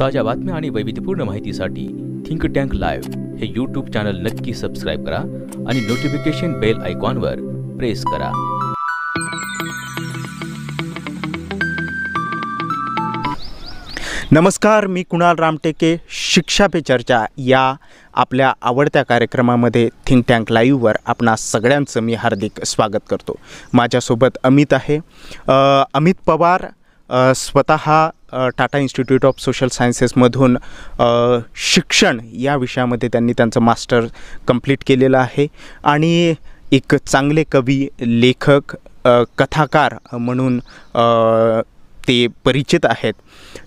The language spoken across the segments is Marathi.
ताज्या बातम्या आणि वैविध्यपूर्ण माहितीसाठी थिंक टँक लाईव्ह हे यूट्यूब चॅनल नक्की सबस्क्राईब करा आणि नोटिफिकेशन बेल आयकॉनवर प्रेस करा नमस्कार मी कुणाल रामटेके शिक्षा पे चर्चा या आपल्या आवडत्या कार्यक्रमामध्ये थिंक टँक लाईव्हवर आपणा सगळ्यांचं मी हार्दिक स्वागत करतो माझ्यासोबत अमित आहे अमित पवार स्वतः टाटा इन्स्टिट्यूट ऑफ सोशल सायन्सेसमधून शिक्षण या विषयामध्ये त्यांनी त्यांचं मास्टर कंप्लीट केलेलं आहे आणि एक चांगले कवी लेखक कथाकार म्हणून ते परिचित आहेत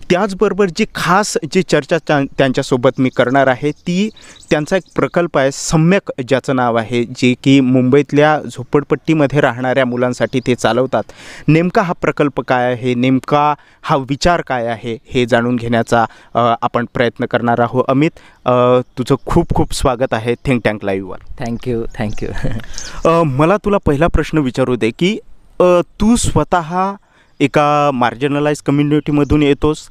त्याचबरोबर जी खास जी चर्चा त्यांच्यासोबत मी करणार आहे ती त्यांचा एक प्रकल्प आहे सम्यक ज्याचं नाव आहे जे की मुंबईतल्या झोपडपट्टीमध्ये राहणाऱ्या मुलांसाठी ते चालवतात नेमका हा प्रकल्प काय आहे नेमका हा विचार काय आहे हे जाणून घेण्याचा आपण प्रयत्न करणार आहोत अमित तुझं खूप खूप स्वागत आहे थिंक टँक लाईव्हवर थँक्यू थँक्यू मला तुला पहिला प्रश्न विचारू दे की तू स्वतः एका मार्जिनलाइज कम्युनिटीमधून येतोस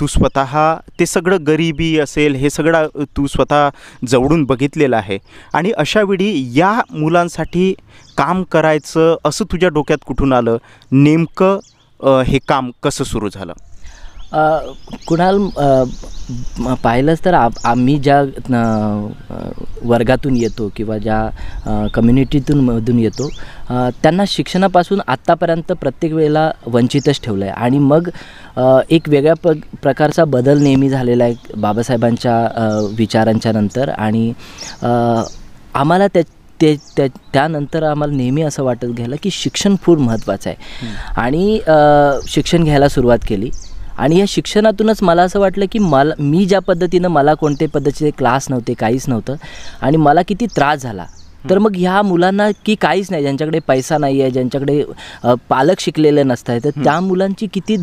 तू स्वतः ते सगळं गरिबी असेल हे सगळं तू स्वतः जवळून बघितलेलं आहे आणि अशावेळी या मुलांसाठी काम करायचं असं तुझ्या डोक्यात कुठून आलं नेमकं हे काम कसं सुरू झालं कुणाल पाहिलंच तर आम्ही ज्या वर्गातून येतो किंवा ज्या कम्युनिटीतून मधून येतो त्यांना शिक्षणापासून आत्तापर्यंत प्रत्येक वेळेला वंचितच ठेवलं आहे आणि मग एक वेगळ्या प प्रकारचा बदल नेहमी झालेला आहे बाबासाहेबांच्या विचारांच्या नंतर आणि आम्हाला त्या ते त्या त्यानंतर आम्हाला नेहमी असं वाटत गेलं की शिक्षण खूप महत्त्वाचं आहे आणि शिक्षण घ्यायला सुरुवात केली आणि या शिक्षणातूनच मला असं वाटलं की मला मी ज्या पद्धतीनं मला कोणते पद्धतीचे क्लास नव्हते काहीच नव्हतं आणि मला किती त्रास झाला तर मग ह्या मुलांना की काहीच नाही ज्यांच्याकडे पैसा नाही आहे ज्यांच्याकडे पालक शिकलेले नसत आहे तर त्या मुलांची किती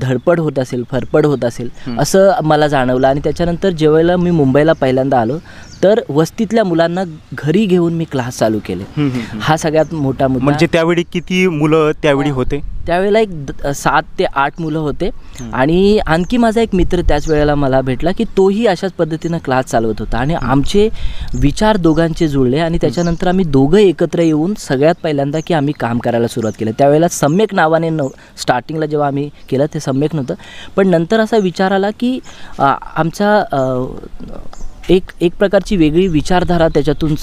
धडपड होत असेल फरफड होत असेल असं मला जाणवलं आणि त्याच्यानंतर जेव्हा मी मुंबईला पहिल्यांदा आलो तर वस्तीतल्या मुलांना घरी घेऊन मी क्लास चालू केले हा सगळ्यात मोठा मुद्दा म्हणजे त्यावेळी किती मुलं त्यावेळी हो. होते त्यावेळेला एक सात ते आठ मुलं होते आणि आणखी माझा एक मित्र त्याच वेळेला मला भेटला की तोही अशाच पद्धतीनं क्लास चालवत होता आणि आमचे विचार दोघांचे जुळले आणि त्याच्यानंतर आम्ही दोघं एकत्र येऊन सगळ्यात पहिल्यांदा की आम्ही काम करायला सुरुवात केली त्यावेळेला सम्यक नावाने न स्टार्टिंगला जेव्हा आम्ही केलं ते सम्यक नव्हतं पण नंतर असा विचार आला की आमचा एक एक प्रकारची वेगळी विचारधारा त्याच्यातून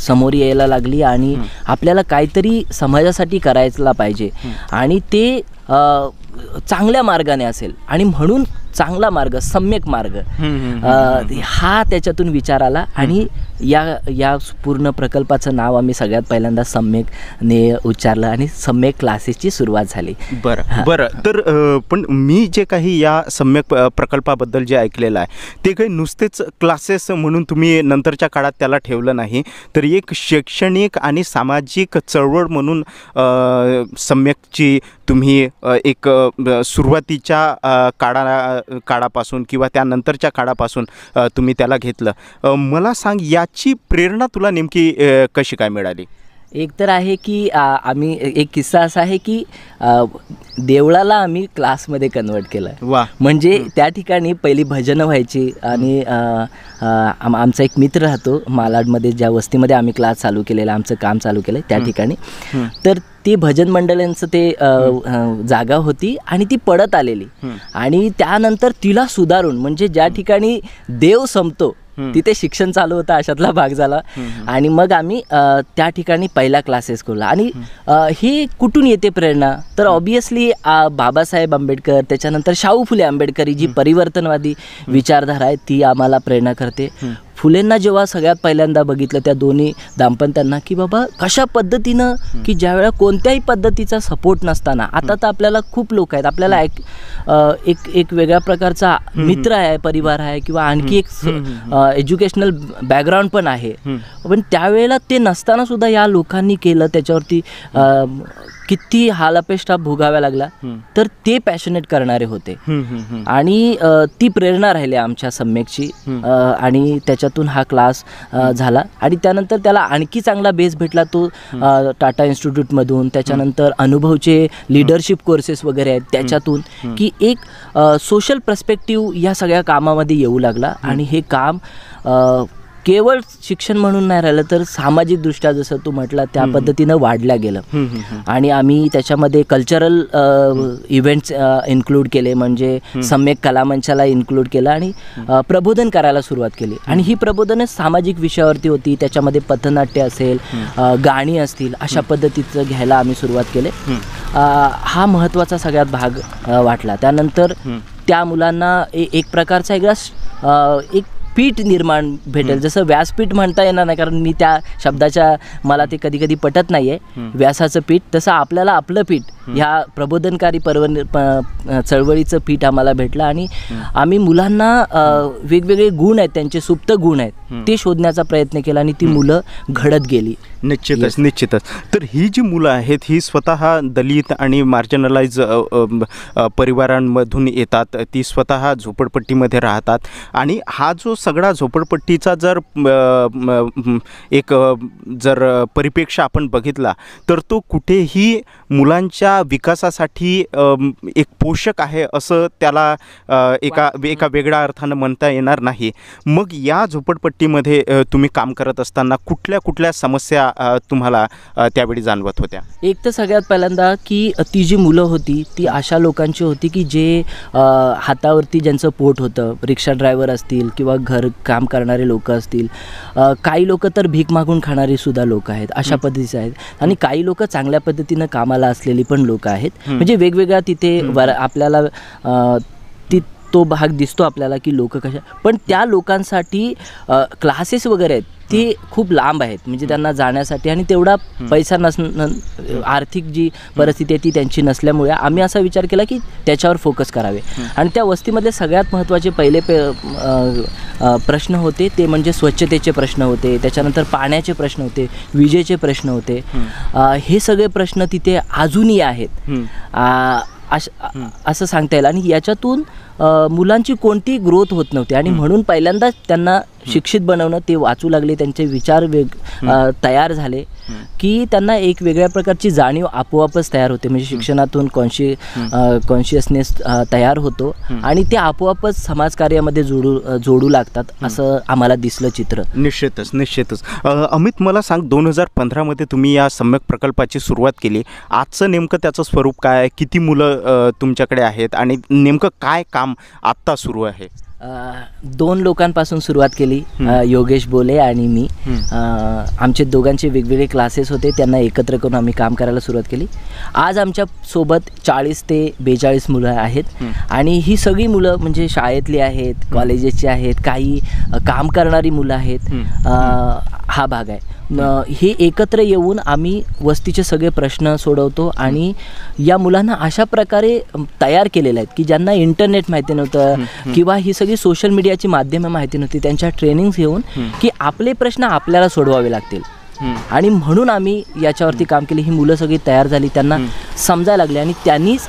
समोर यायला लागली आणि आपल्याला काहीतरी समाजासाठी करायला पाहिजे आणि ते चांगल्या मार्गाने असेल आणि म्हणून चांगला मार्ग सम्यक मार्ग हा त्याच्यातून विचार आला आणि या या पूर्ण प्रकल्पाचं नाव आम्ही सगळ्यात पहिल्यांदा सम्यकने उच्चारलं आणि सम्यक क्लासेसची सुरुवात झाली बरं बरं तर पण मी जे काही या सम्यक प्रकल्पाबद्दल जे ऐकलेलं आहे ते काही नुसतेच क्लासेस म्हणून तुम्ही नंतरच्या काळात त्याला ठेवलं नाही तर एक शैक्षणिक आणि सामाजिक चळवळ म्हणून सम्यकची तुम्ही एक सुरुवातीच्या काळा काळापासून किंवा त्यानंतरच्या काळापासून तुम्ही त्याला घेतलं मला सांग या आजची प्रेरणा तुला नेमकी कशी काय मिळाली एक तर आहे की आम्ही एक किस्सा असा आहे की देवळाला आम्ही क्लासमध्ये कन्वर्ट केलं वा म्हणजे त्या ठिकाणी पहिली भजनं व्हायची आणि आमचा एक मित्र राहतो मालाडमध्ये ज्या वस्तीमध्ये आम्ही क्लास चालू केलेला आमचं काम चालू केलं त्या ठिकाणी तर ती भजन मंडळांचं ते जागा होती आणि ती पडत आलेली आणि त्यानंतर तिला सुधारून म्हणजे ज्या ठिकाणी देव संपतो तिथे शिक्षण चालू होतं अशातला भाग झाला आणि मग आम्ही त्या ठिकाणी पहिला क्लासेस खोलला आणि ही कुठून येते प्रेरणा तर ऑब्विसली बाबासाहेब आंबेडकर त्याच्यानंतर शाहू फुले आंबेडकर जी परिवर्तनवादी विचारधारा आहे ती आम्हाला प्रेरणा करते फुलेंना जेव्हा सगळ्यात पहिल्यांदा बघितलं त्या दोन्ही दाम्पत्यांना की बाबा कशा पद्धतीनं की ज्यावेळेला कोणत्याही पद्धतीचा सपोर्ट नसताना आता तर आपल्याला खूप लोक आहेत आपल्याला एक एक एक वेगळ्या प्रकारचा मित्र आहे परिवार आहे किंवा आणखी एक एज्युकेशनल बॅकग्राऊंड पण आहे पण त्यावेळेला ते नसताना सुद्धा या लोकांनी केलं त्याच्यावरती किती हालापेष्टा भोगाव्या लागला तर ते पॅशनेट करणारे होते आणि ती प्रेरणा राहिली आमच्या सम्यकची आणि त्याच्यातून हा क्लास झाला आणि त्यानंतर त्याला आणखी चांगला बेस भेटला तो टाटा इन्स्टिट्यूटमधून त्याच्यानंतर अनुभवचे लिडरशिप कोर्सेस वगैरे आहेत त्याच्यातून की एक सोशल प्रस्पेक्टिव्ह या सगळ्या कामामध्ये येऊ लागला आणि हे काम केवळ शिक्षण म्हणून नाही राहिलं तर सामाजिकदृष्ट्या जसं तू म्हटला त्या पद्धतीनं वाढल्या गेलं आणि आम्ही त्याच्यामध्ये कल्चरल इव्हेंट्स इन्क्लूड केले म्हणजे सम्यक कलामंचाला इन्क्लूड केलं आणि प्रबोधन करायला सुरुवात केली आणि ही प्रबोधनं सामाजिक विषयावरती होती त्याच्यामध्ये पथनाट्य असेल गाणी असतील अशा पद्धतीचं घ्यायला आम्ही सुरुवात केले हा महत्त्वाचा सगळ्यात भाग वाटला त्यानंतर त्या मुलांना एक प्रकारचा एक पीठ निर्माण भेटेल जसं व्यासपीठ म्हणता येणार नाही कारण मी त्या शब्दाच्या मला ते कधी कधी पटत नाहीये व्यासाचं पीठ तसं आपल्याला आपलं पीठ ह्या प्रबोधनकारी पर्व चळवळीचं पीठ आम्हाला भेटलं आणि आम्ही मुलांना वेगवेगळे गुण आहेत त्यांचे सुप्त गुण आहेत ते शोधण्याचा प्रयत्न केला आणि ती मुलं घडत गेली निश्चितच निश्चितच तर ही जी मुलं आहेत ही स्वतः दलित आणि मार्जिनलाइज परिवारांमधून येतात ती स्वतः झोपडपट्टीमध्ये राहतात आणि हा जो सगळा झोपडपट्टीचा जर एक जर परिपेक्ष आपण बघितला तर तो कुठेही मुलांच्या विकासासाठी एक पोषक आहे असं त्याला एका एका वेगळ्या अर्थानं म्हणता येणार नाही मग या झोपडपट्टीमध्ये तुम्ही काम करत असताना कुठल्या कुठल्या समस्या तुम्हाला त्यावेळी जाणवत होत्या एक तर सगळ्यात पहिल्यांदा की ती जी मुलं होती ती अशा लोकांची होती की जे हातावरती ज्यांचं पोट होतं रिक्षा ड्रायव्हर असतील किंवा घर काम करणारे लोक असतील काही लोक तर भीक मागून खाणारे सुद्धा लोक आहेत अशा पद्धतीचे आहेत आणि काही लोक चांगल्या पद्धतीनं कामाला असलेली पण लोक आहेत म्हणजे वेगवेगळ्या तिथे आपल्याला तो भाग दिसतो आपल्याला की लोक कशा पण त्या लोकांसाठी क्लासेस वगैरे आहेत ती खूप लांब आहेत म्हणजे त्यांना जाण्यासाठी आणि तेवढा पैसा नस आर्थिक जी परिस्थिती आहे ती त्यांची नसल्यामुळे आम्ही असा विचार केला की त्याच्यावर फोकस करावे आणि त्या वस्तीमध्ये सगळ्यात महत्त्वाचे पहिले पे प्रश्न होते ते म्हणजे स्वच्छतेचे प्रश्न होते त्याच्यानंतर पाण्याचे प्रश्न होते विजेचे प्रश्न होते हे सगळे प्रश्न तिथे अजूनही आहेत असं सांगता येईल आणि याच्यातून मुलांची कोणती ग्रोथ होत नव्हती आणि म्हणून पहिल्यांदा त्यांना शिक्षित बनवणं ते वाचू लागले त्यांचे विचार वेग तयार झाले की त्यांना एक वेगळ्या प्रकारची जाणीव आपोआपच तयार होते म्हणजे शिक्षणातून कॉन्शि कॉन्शियसनेस तयार होतो आणि ते आपोआपच समाजकार्यामध्ये जोडू जोडू लागतात असं आम्हाला दिसलं चित्र निश्चितच निश्चितच अमित मला सांग दोन हजार पंधरामध्ये तुम्ही या सम्यक प्रकल्पाची सुरुवात केली आजचं नेमकं त्याचं स्वरूप काय आहे किती मुलं तुमच्याकडे आहेत आणि नेमकं काय काम आत्ता सुरू आहे दोन लोकांपासून सुरुवात केली योगेश बोले आणि मी आमचे दोघांचे वेगवेगळे क्लासेस होते त्यांना एकत्र करून आम्ही काम करायला सुरुवात केली आज आमच्या सोबत चाळीस ते बेचाळीस मुलं आहेत आणि ही सगळी मुलं म्हणजे शाळेतली आहेत कॉलेजेसची आहेत काही काम करणारी मुलं आहेत हा भाग आहे हे एकत्र येऊन आम्ही वस्तीचे सगळे प्रश्न सोडवतो आणि या मुलांना अशा प्रकारे तयार केलेले आहेत की ज्यांना इंटरनेट माहिती नव्हतं किंवा ही सगळी सोशल मीडियाची माध्यमं माहिती नव्हती त्यांच्या ट्रेनिंग्स घेऊन की आपले प्रश्न आपल्याला सोडवावे लागतील आणि म्हणून आम्ही याच्यावरती काम केले ही मुलं सगळी तयार झाली त्यांना समजायला लागली आणि त्यांनीच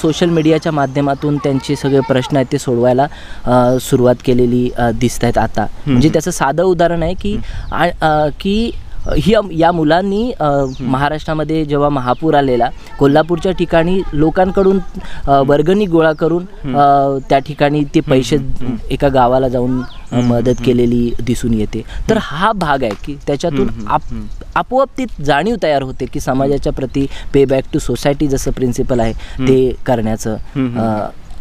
सोशल मीडियाच्या माध्यमातून त्यांचे सगळे प्रश्न आहेत ते सोडवायला सुरुवात केलेली दिसत आहेत आता म्हणजे त्याचं साधं उदाहरण आहे की की ही या मुलांनी महाराष्ट्रामध्ये जेव्हा महापूर आलेला कोल्हापूरच्या ठिकाणी लोकांकडून वर्गणी गोळा करून त्या ठिकाणी ते पैसे एका गावाला जाऊन मदत केलेली दिसून येते तर हा भाग आहे की त्याच्यातून आप आपोआप ती जाणीव तयार होते की समाजाच्या प्रती पे बॅक टू सोसायटी जसं प्रिन्सिपल आहे ते करण्याचं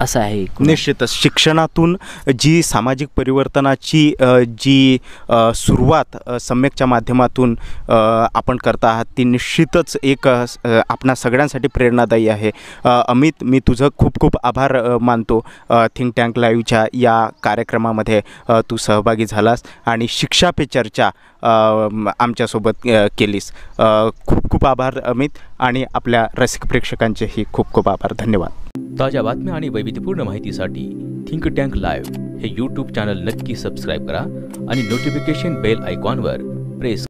असं आहे निश्चितच शिक्षणातून जी सामाजिक परिवर्तनाची जी सुरुवात सम्यकच्या माध्यमातून आपण करता आहात ती निश्चितच एक आपणा सगळ्यांसाठी प्रेरणादायी आहे अमित मी तुझं खूप खूप आभार मानतो थिंक टँक लाईव्हच्या या कार्यक्रमामध्ये तू सहभागी झालास आणि शिक्षा पे चर्चा आमच्यासोबत केलीस खूप खूप आभार अमित आणि आपल्या रसिक प्रेक्षकांचेही खूप खूप आभार धन्यवाद ताज्या बातम्या आणि वैविध्यपूर्ण माहितीसाठी थिंक टँक लाईव्ह हे यूट्यूब चॅनल नक्की सबस्क्राईब करा आणि नोटिफिकेशन बेल आयकॉनवर प्रेस